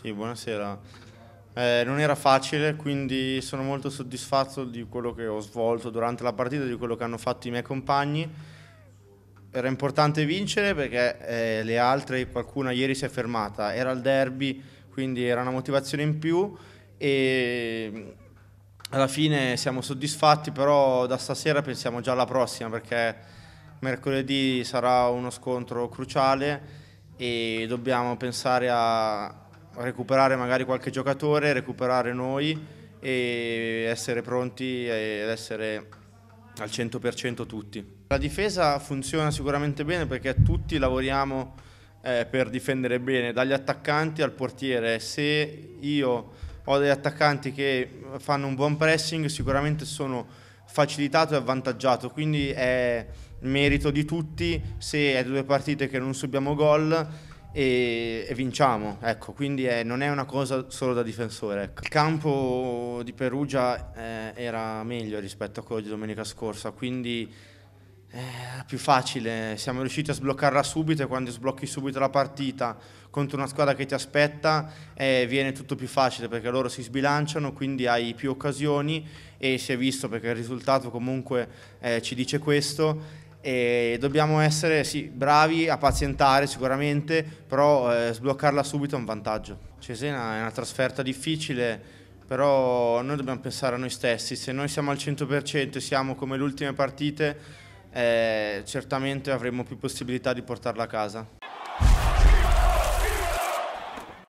Sì, buonasera. Eh, non era facile, quindi sono molto soddisfatto di quello che ho svolto durante la partita, di quello che hanno fatto i miei compagni. Era importante vincere perché eh, le altre, qualcuna ieri si è fermata, era il derby, quindi era una motivazione in più e alla fine siamo soddisfatti, però da stasera pensiamo già alla prossima perché mercoledì sarà uno scontro cruciale e dobbiamo pensare a recuperare magari qualche giocatore, recuperare noi e essere pronti ed essere al 100% tutti. La difesa funziona sicuramente bene perché tutti lavoriamo eh, per difendere bene, dagli attaccanti al portiere. Se io ho degli attaccanti che fanno un buon pressing, sicuramente sono facilitato e avvantaggiato, quindi è merito di tutti se è due partite che non subiamo gol e, e vinciamo, ecco, quindi è, non è una cosa solo da difensore. Ecco. Il campo di Perugia eh, era meglio rispetto a quello di domenica scorsa, quindi eh, è più facile, siamo riusciti a sbloccarla subito e quando sblocchi subito la partita contro una squadra che ti aspetta eh, viene tutto più facile perché loro si sbilanciano, quindi hai più occasioni e si è visto perché il risultato comunque eh, ci dice questo e dobbiamo essere sì, bravi a pazientare sicuramente, però eh, sbloccarla subito è un vantaggio. Cesena è una trasferta difficile, però noi dobbiamo pensare a noi stessi, se noi siamo al 100% e siamo come le ultime partite, eh, certamente avremo più possibilità di portarla a casa.